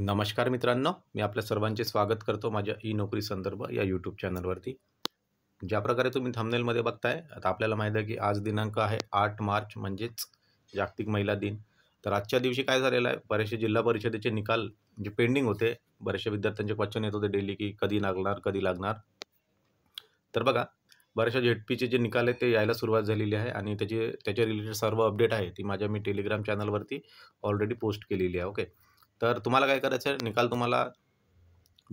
नमस्कार मित्रांनो मी आपल्या सर्वांचे स्वागत करतो माझ्या ई नोकरी संदर्भ या यूट्यूब चॅनलवरती ज्या प्रकारे तुम्ही थमनेलमध्ये बघताय आता आपल्याला माहीत आहे की आज दिनांक आहे आठ मार्च म्हणजेच जागतिक महिला दिन तर आजच्या दिवशी काय झालेलं आहे बरेचसे जिल्हा परिषदेचे निकाल जे पेंडिंग होते बरेचसे विद्यार्थ्यांचे क्वेश्चन येत होते डेली की कधी लागणार कधी लागणार तर बघा बऱ्याचशा झेडपीचे जे निकाल आहेत ते यायला सुरुवात झालेली आहे आणि त्याचे त्याच्या रिलेटेड सर्व अपडेट आहे ती माझ्या मी टेलिग्राम चॅनलवरती ऑलरेडी पोस्ट केलेली आहे ओके तर तुम्हाला काय करायचं आहे निकाल तुम्हाला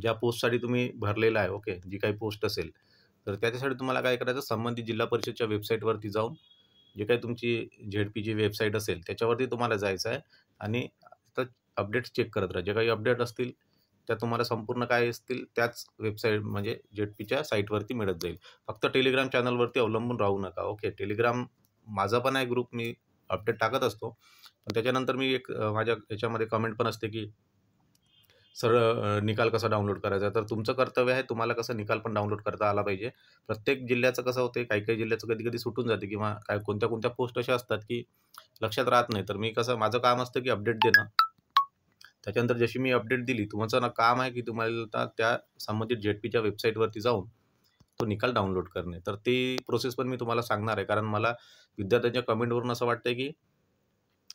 ज्या पोस्टसाठी तुम्ही भरलेला आहे ओके जी काही पोस्ट असेल तर त्याच्यासाठी तुम्हाला काय करायचं संबंधित जिल्हा परिषदच्या वेबसाईटवरती जाऊन जे काही तुमची झेड पी जी वेबसाईट असेल त्याच्यावरती तुम्हाला जायचं आहे आणि तर अपडेट्स चेक करत राहा जे काही अपडेट असतील त्या तुम्हाला संपूर्ण काय असतील त्याच वेबसाईट म्हणजे जेड पीच्या साईटवरती मिळत जाईल फक्त टेलिग्राम चॅनलवरती अवलंबून राहू नका ओके टेलिग्राम माझा पण आहे ग्रुप मी अपडेट टाकत असतो पण त्याच्यानंतर मी एक माझ्या याच्यामध्ये कमेंट पण असते की सर निकाल कसा डाउनलोड करायचा तर तुमचं कर्तव्य आहे तुम्हाला कसं निकाल पण डाउनलोड करता आला पाहिजे प्रत्येक जिल्ह्याचं कसं होते काही काही जिल्ह्याचं कधी कधी सुटून जाते किंवा काय कोणत्या कोणत्या पोस्ट अशा असतात की लक्षात राहत नाही तर मी कसं माझं काम असतं की अपडेट देणं त्याच्यानंतर जशी मी अपडेट दिली तुमचं ना काम आहे की तुम्हाला त्या संबंधित जेड पीच्या वेबसाईटवरती जाऊन तो निकाल डाउनलोड करणे तर ती प्रोसेस पण मी तुम्हाला सांगणार आहे कारण मला विद्यार्थ्यांच्या कमेंटवरून असं वाटतं की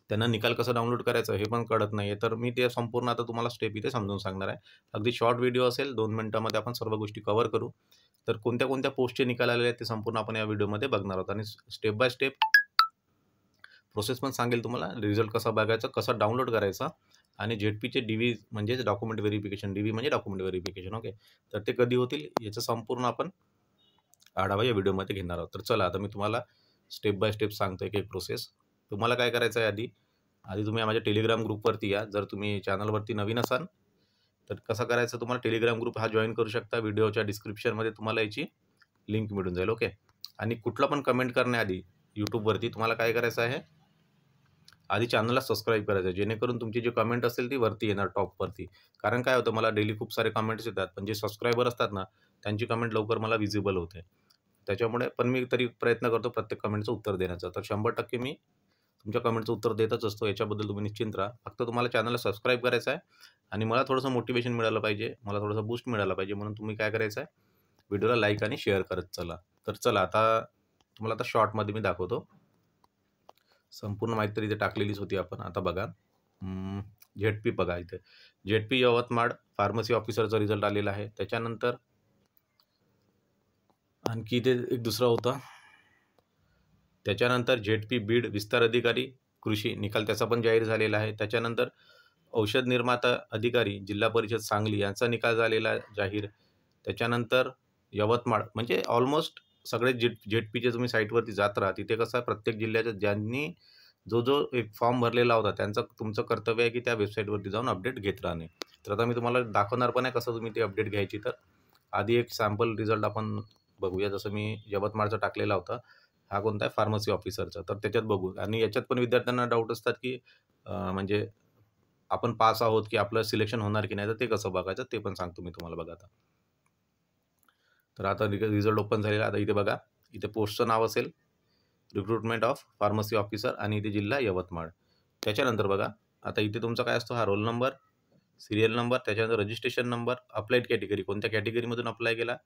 त्यांना निकाल कसा डाउनलोड करायचा हे पण कळत नाही तर मी ते संपूर्ण आता तुम्हाला स्टेप इथे समजून सांगणार आहे अगदी शॉर्ट व्हिडिओ असेल दोन मिनटामध्ये आपण सर्व गोष्टी कव्हर करू तर कोणत्या कोणत्या पोस्टचे निकाल आलेले आहेत ते संपूर्ण आपण या व्हिडिओमध्ये बघणार आहोत आणि स्टेप बाय स्टेप प्रोसेस पण सांगेल तुम्हाला रिझल्ट कसा बघायचा कसा डाउनलोड करायचा आणि झेडपीचे पीचे डी व्ही म्हणजेच डॉक्युमेंट व्हेरिफिकेशन डी म्हणजे डॉक्युमेंट व्हेरिफिकेशन ओके तर ते कधी होतील याचं संपूर्ण आपण आढावा या व्हिडिओमध्ये घेणार आहोत तर चला आता मी तुम्हाला स्टेप बाय स्टेप सांगतो एक एक प्रोसेस तुम्हाला काय करायचं आहे आधी आधी तुम्ही माझ्या टेलिग्राम ग्रुपवरती या जर तुम्ही चॅनलवरती नवीन असाल तर कसं करायचं तुम्हाला टेलिग्राम ग्रुप हा जॉईन करू शकता व्हिडिओच्या डिस्क्रिप्शनमध्ये तुम्हाला याची लिंक मिळून जाईल ओके आणि कुठला पण कमेंट करण्याआधी यूट्यूबवरती तुम्हाला काय करायचं आहे आधी चॅनलला सबस्क्राईब करायचं जेणेकरून तुमची जी कमेंट असेल ती वरती येणार टॉपवरती कारण काय होतं मला डेली खूप सारे कमेंट्स येतात पण जे सबस्क्रायबर असतात ना त्यांची कमेंट लवकर मला विजिबल होते त्याच्यामुळे पण मी तरी प्रयत्न करतो प्रत्येक कमेंटचं उत्तर देण्याचं तर शंभर टक्के मी तुमच्या कमेंटचं उत्तर देतच असतो याच्याबद्दल तुम्ही निश्चिंत राहा फक्त तुम्हाला चॅनलला सबस्क्राईब करायचं आहे आणि मला थोडंसं मोटिवेशन मिळालं पाहिजे मला थोडंसं बूस्ट मिळालं पाहिजे म्हणून तुम्ही काय करायचं आहे व्हिडिओला लाईक आणि शेअर करत चला तर चला आता तुम्हाला आता शॉर्टमध्ये मी दाखवतो संपूर्ण माहिती तर इथे टाकलेलीच होती आपण आता बघा झेड पी बघा इथे झेड पी यवतमाळ फार्मसी ऑफिसरचा रिझल्ट आलेला आहे त्याच्यानंतर आणखी इथे एक दुसरा होता त्याच्यानंतर झेड पी बीड विस्तार अधिकारी कृषी निकाल त्याचा पण जाहीर झालेला आहे त्याच्यानंतर औषध निर्माता अधिकारी जिल्हा परिषद सांगली यांचा निकाल झालेला जाहीर त्याच्यानंतर यवतमाळ म्हणजे ऑलमोस्ट सगळे जेट जेट पीचे तुम्ही साईटवरती जात राहा तिथे कसं प्रत्येक जिल्ह्याच्या ज्यांनी जो जो एक फॉर्म भरलेला होता त्यांचं तुमचं कर्तव्य आहे की त्या वेबसाईटवरती जाऊन अपडेट घेत राहणे तर आता मी तुम्हाला दाखवणार पण आहे कसं तुम्ही ते अपडेट घ्यायची तर आधी एक सॅम्पल रिझल्ट आपण बघूया जसं मी यवतमाळचा टाकलेला होता हा कोणता आहे फार्मसी ऑफिसरचा तर त्याच्यात बघू आणि याच्यात पण विद्यार्थ्यांना डाऊट असतात की म्हणजे आपण पास आहोत की आपलं सिलेक्शन होणार की नाही तर ते कसं बघायचं ते पण सांगतो मी तुम्हाला बघा आता तर आता रिझल्ट ओपन झालेला आता इथे बघा इथे पोस्टचं नाव असेल रिक्रुटमेंट ऑफ फार्मसी ऑफिसर आणि इथे जिल्हा यवतमाळ त्याच्यानंतर बघा आता इथे तुमचा काय असतो हा रोल नंबर सिरियल नंबर त्याच्यानंतर रजिस्ट्रेशन नंबर अप्लाईड कॅटेगरी कोणत्या कॅटेगरीमधून अप्लाय केला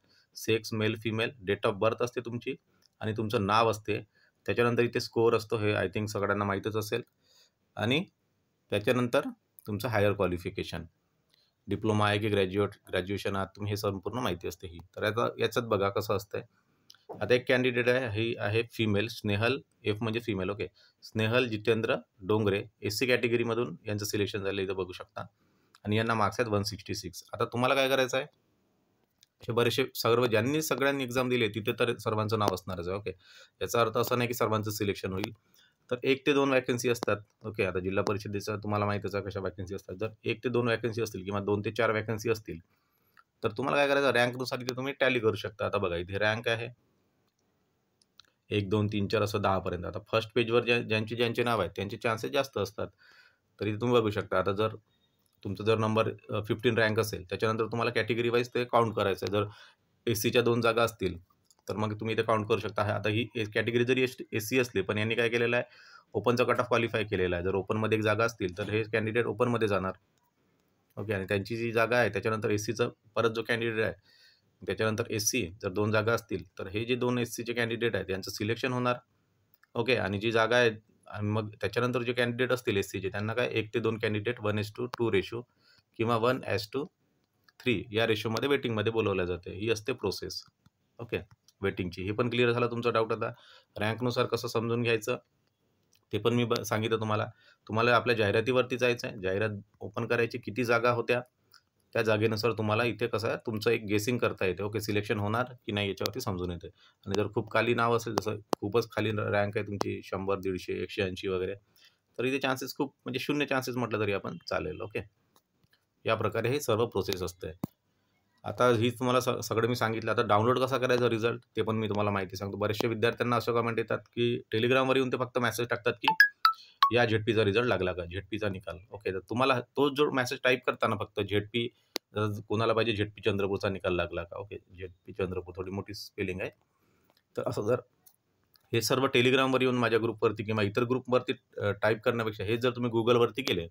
sex male female date of birth असते तुमची आणि तुमचं नाव असते त्याच्यानंतर इथे स्कोअर असतो हे आय थिंक सगळ्यांना माहीतच असेल आणि त्याच्यानंतर तुमचं हायर क्वालिफिकेशन डिप्लोमा आहे की ग्रॅज्युएट ग्रॅज्युएशन आहात तुम्ही हे संपूर्ण माहिती असते ही तर याचा याच्यात बघा कसं असतंय आता एक कॅन्डिडेट आहे ही आहे फिमेल स्नेहल एफ म्हणजे female okay Snehal Jitendra Dongre S C कॅटेगरीमधून यांचं सिलेक्शन झालं इथं बघू शकता आणि यांना मार्क्स आहेत वन सिक्स्टी सिक्स आता तुम्हाला काय करायचं आहे हे बरेचसे सर्व ज्यांनी सगळ्यांनी एक्झाम दिली तिथे तर सर्वांचं नाव असणारच आहे ओके याचा अर्थ असा नाही की सर्वांचं सिलेक्शन होईल तर एक ते दोन वॅकन्सी असतात ओके आता जिल्हा परिषदेचं तुम्हाला माहितीच आहे कशा वॅकन्सी असतात जर एक ते दोन वॅकन्सी असतील किंवा दोन ते चार वॅकन्सी असतील तर तुम्हाला काय करायचं रँकनुसार इथे तुम्ही टॅली करू शकता आता बघा इथे रँक आहे एक दोन तीन चार असं दहापर्यंत आता फर्स्ट पेजवर ज्या ज्यांचे ज्यांचे नाव आहेत त्यांचे चान्सेस जास्त असतात तर इथे तुम्ही बघू शकता आता जर तुमचा जर नंबर फिफ्टीन रँक असेल त्याच्यानंतर तुम्हाला कॅटेगरी वाईज ते काउंट करायचं आहे जर एस सीच्या दोन जागा असतील तर मग तुम्ही इथे काउंट करू शकता आता ही कॅटेगरी जरी एस एस सी असली पण यांनी काय केलेलं आहे ओपनचा कट ऑफ क्वालिफाय केलेला आहे जर ओपनमध्ये एक जागा असतील तर हे कॅन्डिडेट ओपनमध्ये जाणार ओके आणि त्यांची जी जागा आहे त्याच्यानंतर एस सीचं परत जो कॅन्डिडेट आहे त्याच्यानंतर एस सी जर दोन जागा असतील तर हे जे दोन एस सीचे कॅन्डिडेट आहेत यांचं सिलेक्शन होणार ओके आणि जी जागा आहे आणि मग त्याच्यानंतर जे कॅन्डिडेट असतील एस सीचे त्यांना काय एक ते दोन candidate one is to two ratio किंवा वन एस टू थ्री या रेशोमध्ये वेटिंगमध्ये बोलवल्या जाते ही असते प्रोसेस ओके वेटिंगची हे पण क्लिअर झाला तुमचा डाऊट आता रँकनुसार कसं समजून घ्यायचं ते पण मी सांगितलं तुम्हाला तुम्हाला आपल्या जाहिरातीवरती जायचं आहे जाहिरात ओपन करायची किती जागा होत्या त्या जागेनुसार तुम्हाला इथे कसं आहे तुमचं एक गेसिंग करता येते ओके सिलेक्शन होणार की नाही याच्यावरती समजून येते आणि जर खूप खाली नाव असेल जसं खूपच खाली रँक आहे तुमची शंभर दीडशे एकशे ऐंशी वगैरे तर इथे चान्सेस खूप म्हणजे शून्य चान्सेस म्हटलं तरी आपण चालेल ओके या प्रकारे हे सर्व प्रोसेस असते आता हीच तुम्हाला स सगळं मी सांगितलं आता डाउनलोड कसा करायचा रिझल्ट ते पण मी तुम्हाला माहिती सांगतो बरेचसे विद्यार्थ्यांना असं कमेंट येतात की टेलिग्रामवर येऊन ते फक्त मेसेज टाकतात की या झेडपीचा रिझल्ट लागला का झेडपीचा निकाल ओके तर तुम्हाला तो जो मेसेज टाईप करताना फक्त झेडपी कोणाला पाहिजे झेडपी चंद्रपूरचा निकाल लागला का ओके झेडपी चंद्रपूर थोडी मोठी स्पेलिंग आहे तर असं जर हे सर्व टेलिग्रामवर येऊन माझ्या ग्रुपवरती किंवा इतर ग्रुपवरती टाईप करण्यापेक्षा हे जर तुम्ही गुगलवरती केले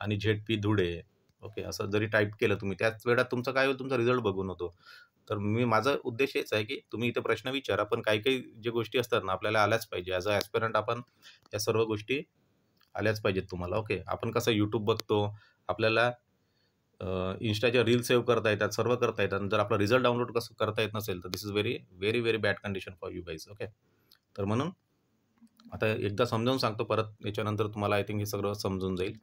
आणि झेडपी धुळे ओके असं जरी टाईप केलं तुम्ही त्याच वेळात तुमचं काय होईल तुमचा रिझल्ट बघून होतो तर मी माझा उद्देश हेच आहे की तुम्ही इथे प्रश्न विचारा पण काही काही जे गोष्टी असतात ना आपल्याला आल्याच पाहिजे ॲज अ ॲस्पिरंट आपण या सर्व गोष्टी आल्याच पाहिजेत तुम्हाला ओके आपण कसं यूट्यूब बघतो आपल्याला इंस्टाच्या रील सेव्ह करता येतात सर्व करता येतात जर आपला रिझल्ट डाउनलोड कसं करता येत नसेल तर this is very very very bad condition for you guys okay तर म्हणून आता एकदा समजावून सांगतो परत याच्यानंतर तुम्हाला आय थिंक हे सगळं समजून जाईल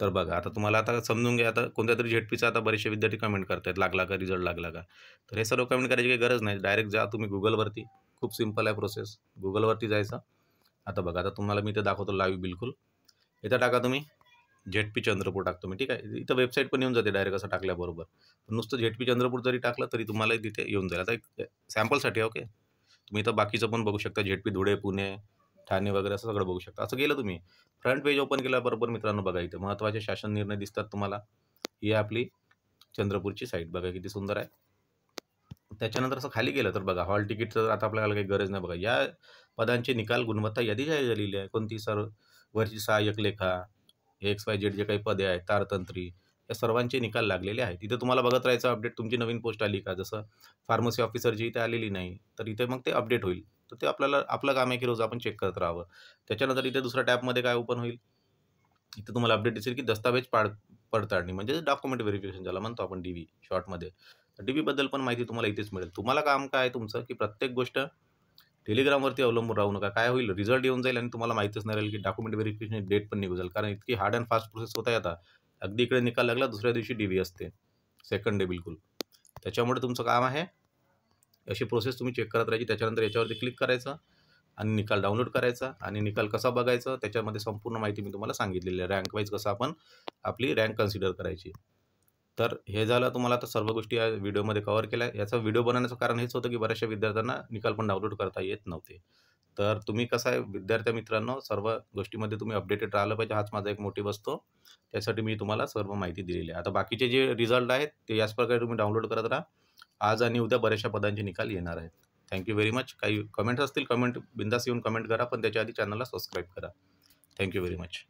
तर बघा आता तुम्हाला आता समजून घ्या आता कोणत्या तरी आता बरेचसे विद्यार्थी कमेंट करतात लागला का रिझल्ट लागला का तर हे सर्व कमेंट करायची काही गरज नाही डायरेक्ट जा तुम्ही गुगलवरती खूप सिम्पल आहे प्रोसेस गुगलवरती जायचं आता बघा आता तुम्हाला मी इथं दाखवतो लाईव्ह बिलकुल इथं टाका तुम्ही झेडपी चंद्रपूर टाकतो मी ठीक आहे इथं वेबसाईट पण येऊन जाते डायरेक्ट असं टाकल्याबरोबर नुसतं झेडपी चंद्रपूर जरी टाकलं तरी तुम्हाला तिथे येऊन जाईल आता एक सॅम्पलसाठी ओके तुम्ही इथं बाकीचं पण बघू शकता झेडपी धुळे पुणे ठाणे वगैरे असं सगळं बघू शकता असं केलं तुम्ही फ्रंट पेज ओपन केल्याबरोबर मित्रांनो बघा इथे महत्त्वाचे शासन निर्णय दिसतात तुम्हाला ही आपली चंद्रपूरची साईट बघा किती सुंदर आहे त्याच्यानंतर असं खाली गेलं तर बघा हॉल तिकीटचं आता आपल्याला काही गरज नाही बघा या पदांची निकाल गुणवत्ता यादी जाहीर झालेली आहे कोणती सर वरची सहाय्यक लेखा एक्स वाय जेड जे काही पदे आहेत तारतंत्री या सर्वांचे निकाल लागलेले आहेत इथे तुम्हाला बघत राहायचं अपडेट तुमची नवीन पोस्ट आली का जसं फार्मसी ऑफिसरची इथे आलेली नाही तर इथे मग ते अपडेट होईल तर ते आपल्याला आपलं काम आहे की रोज आपण चेक करत राहावं त्याच्यानंतर इथे दुसऱ्या टॅपमध्ये काय ओपन होईल इथे तुम्हाला अपडेट दिसेल की दस्तावेज पाड पडताळणी म्हणजे डॉक्युमेंट व्हेरिफिकेशन झालं म्हणतो आपण डी व्ही शॉर्टमध्ये डी व्हीबद्दल पण माहिती तुम्हाला इथेच मिळेल तुम्हाला काम काय तुमचं की प्रत्येक गोष्ट टेलिग्रामवरती अवलंबून राहू नका काय होईल रिझल्ट येऊन जाईल आणि तुम्हाला माहितीच नाही राहील की डॉक्युमेंट व्हेरिफिकेशन डेट पण निघू जाईल कारण इतकी हार्ड अँड फास्ट प्रोसेस होता आता अगदी इकडे निकाल लागला दुसऱ्या दिवशी डी असते सेकंड डे बिलकुल त्याच्यामुळे तुमचं काम आहे अशी प्रोसेस तुम्ही चेक करत राहायची त्याच्यानंतर याच्यावरती क्लिक करायचं आणि निकाल डाउनलोड करायचा आणि निकाल कसा बघायचा त्याच्यामध्ये संपूर्ण माहिती मी तुम्हाला सांगितलेली आहे रँक कसं आपण आपली रँक कन्सिडर करायची तर हे झालं तुम्हाला आता सर्व गोष्टी या व्हिडिओमध्ये कवर केल्या याचा व्हिडिओ बनवण्याचं कारण हेच होतं की बऱ्याचशा विद्यार्थ्यांना निकाल पण डाउनलोड करता येत नव्हते तर तुम्ही कसं आहे विद्यार्थ्या मित्रांनो सर्व गोष्टीमध्ये तुम्ही अपडेटेड राहिलं पाहिजे हाच माझा एक मोठी असतो त्यासाठी मी तुम्हाला सर्व माहिती दिलेली आहे आता बाकीचे जे रिझल्ट आहेत ते याच प्रकारे तुम्ही डाउनलोड करत राहा आज आणि उद्या बऱ्याचशा पदांचे निकाल येणार आहेत थँक्यू व्हेरी मच काही कमेंट्स असतील कमेंट बिंदास येऊन कमेंट करा पण त्याच्या आधी चॅनलला सबस्क्राईब करा थँक्यू व्हेरी मच